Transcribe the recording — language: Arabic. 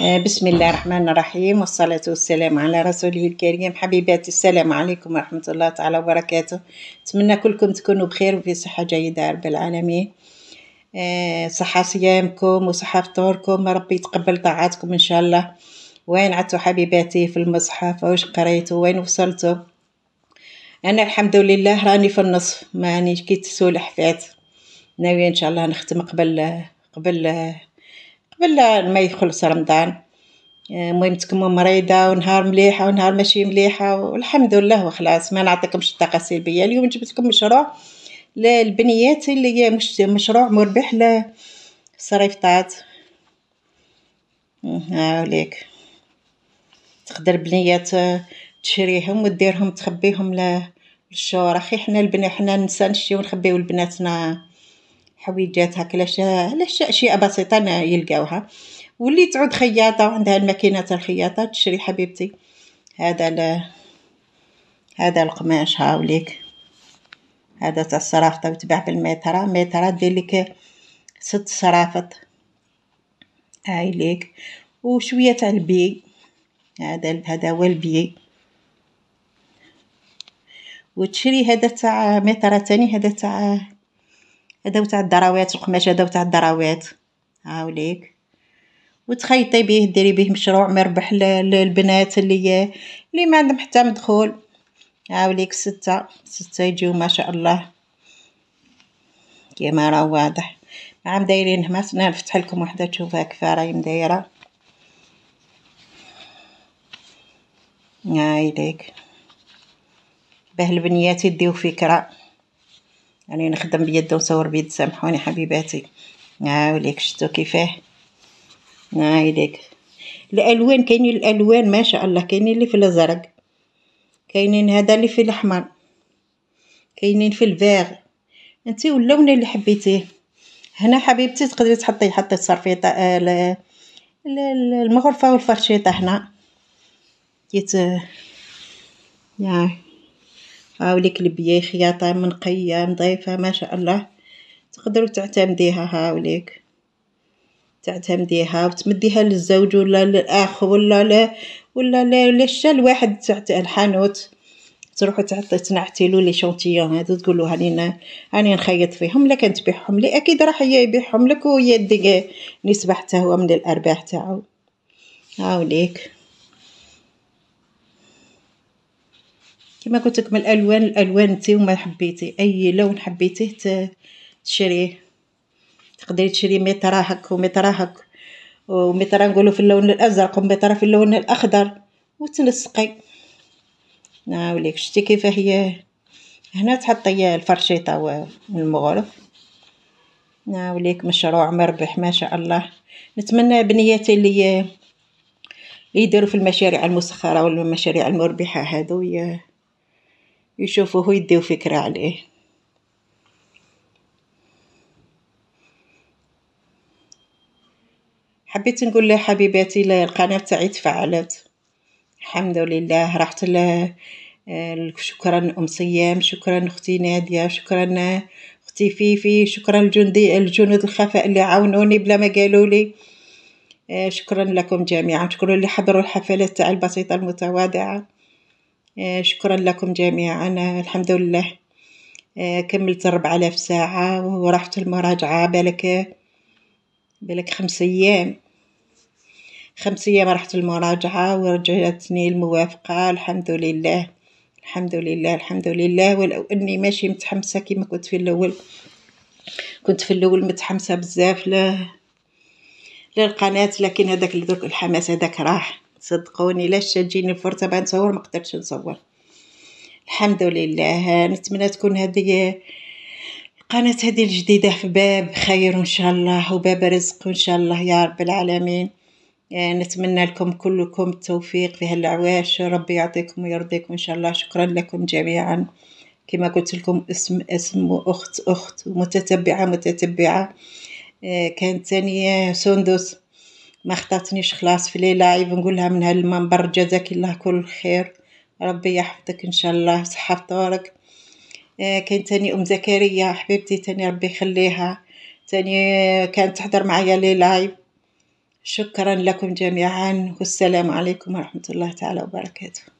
آه، بسم الله الرحمن الرحيم والصلاة والسلام على رسوله الكريم حبيباتي السلام عليكم ورحمة الله تعالى وبركاته أتمنى كلكم تكونوا بخير وفي صحة جيدة يا رب العالمين آه، صحة صيامكم وصحة فطوركم ربي يتقبل طاعاتكم إن شاء الله وين عدتوا حبيباتي في المصحف واش قريتوا وين وصلتوا أنا الحمد لله راني في النصف ما كي تسولح فات ناوية إن شاء الله نختم قبل قبل قبل ما يخلص رمضان آه، المهم تكون مريضه ونهار مليحه ونهار ماشي مليحه والحمد لله وخلاص ما نعطيكمش الطاقه السلبيه اليوم جبت لكم مشروع للبنيات اللي هي مش مشروع مربح للصريفطات هاوليك تقدر بنيات آه، تشريهم وديرهم تخبيهم للشهور اخي حنا البنات حنا النساء نشيو نخبيو لبناتنا حويجات لاش الأشياء بسيطة أنا يلقاوها واللي تعود خياطة وعندها الماكينه الخياطة تشري حبيبتي هذا ل... هذا القماش هاوليك هذا تاع الصرافطة وتباع بالمتره متره دير لك ست صرافط هاي ليك وشوية تاع البي هذا هذا هو البي وتشري هذا تاع متره تاني هذا تاع هذا تاع الدراويات القماش هذا تاع الدراويات هاوليك وتخيطي بيه ديري بيه مشروع مربح للبنات اللي اللي ما عندهم حتى مدخول هاوليك ستة ستة يجيو ما شاء الله كيما راه واضح عم دايرين هما نفتح لكم وحده تشوفها كيف راهي مدايره هايليك باه البنيات يديو فكره يعني نخدم بيد ونصور بيد سامحوني حبيباتي هاوليك شفتو كيفاه هايليك الالوان كاينين الالوان ما شاء الله كاينين اللي في الازرق كاينين هذا اللي في الاحمر كاينين في الفيغ انتي واللون اللي حبيتيه هنا حبيبتي تقدري تحطي حطي الصرفيطه آه، المغرفه والفرشيطه هنا كيت آه، يا يعني هاولي كلبية خياطة منقية نظيفة ما شاء الله تقدرو تعتمديها هاوليك تعتمديها وتمديها للزوج ولا للاخ ولا ل... ولا للشا الواحد تاع الحانوت تروحوا تنعتي له لي شونتيون هادو تقولوا هانينا هاني نخيط فيهم لا كانت تبيعهم لي اكيد راح يبيعهم لك ويدي نسبة حتى هو من الارباح تاعو هاوليك كما قلت لكم الالوان الالوان وما حبيتي اي لون حبيتيه تشريه تقدري تشري ميطرا هك وميطرا هك وميطرا نقولوا في اللون الازرق وميطرا في اللون الاخضر وتنسقي ناوليك شتي كيف هي هنا تحطي الفرشيطه والمغرف ناوليك مشروع مربح ما شاء الله نتمنى بنياتي اللي يديروا في المشاريع المسخره والمشاريع المربحه هذو يشوفوه يديو فكرة عليه حبيت نقول حبيباتي القناة تاعي تفعلت الحمد لله رحت له آه، شكرا ام صيام شكرا اختي ناديه شكرا اختي فيفي شكرا الجندي الجنود الخفاء اللي عاونوني بلا ما قالوا لي آه، شكرا لكم جميعا شكرا اللي حضروا الحفلات تاع البسيطه المتواضعه آه، شكرا لكم جميعا الحمد لله آه، كملت ربع آلاف ساعة ورحت المراجعة بالك بالك خمس أيام خمس أيام رحت المراجعة ورجعتني الموافقة الحمد لله الحمد لله الحمد لله ولو اني ماشي متحمسه كما كنت في الاول كنت في الاول متحمسه بزاف ل للقناه لكن هذاك درك الحماس هذاك راح صدقوني لاش تجيني الفرصه بعد نصور ما قدرتش نصور الحمد لله نتمنى تكون هذه القناة هذه الجديدة في باب خير إن شاء الله وباب رزق إن شاء الله يا رب العالمين آه، نتمنى لكم كلكم التوفيق في هالعواش ربي يعطيكم ويرضيكم إن شاء الله شكرا لكم جميعا كما قلت لكم اسم اسم وأخت أخت متتبعة متتبعة آه، كانت ثانية سندس ما خطاتنيش خلاص في لي عيب نقولها من هالمنبر جزاك الله كل خير ربي يحفظك ان شاء الله صحه طارق آه كاين تاني ام زكريا حبيبتي تاني ربي يخليها تاني آه، كانت تحضر معايا لي لايف شكرا لكم جميعا والسلام عليكم ورحمه الله تعالى وبركاته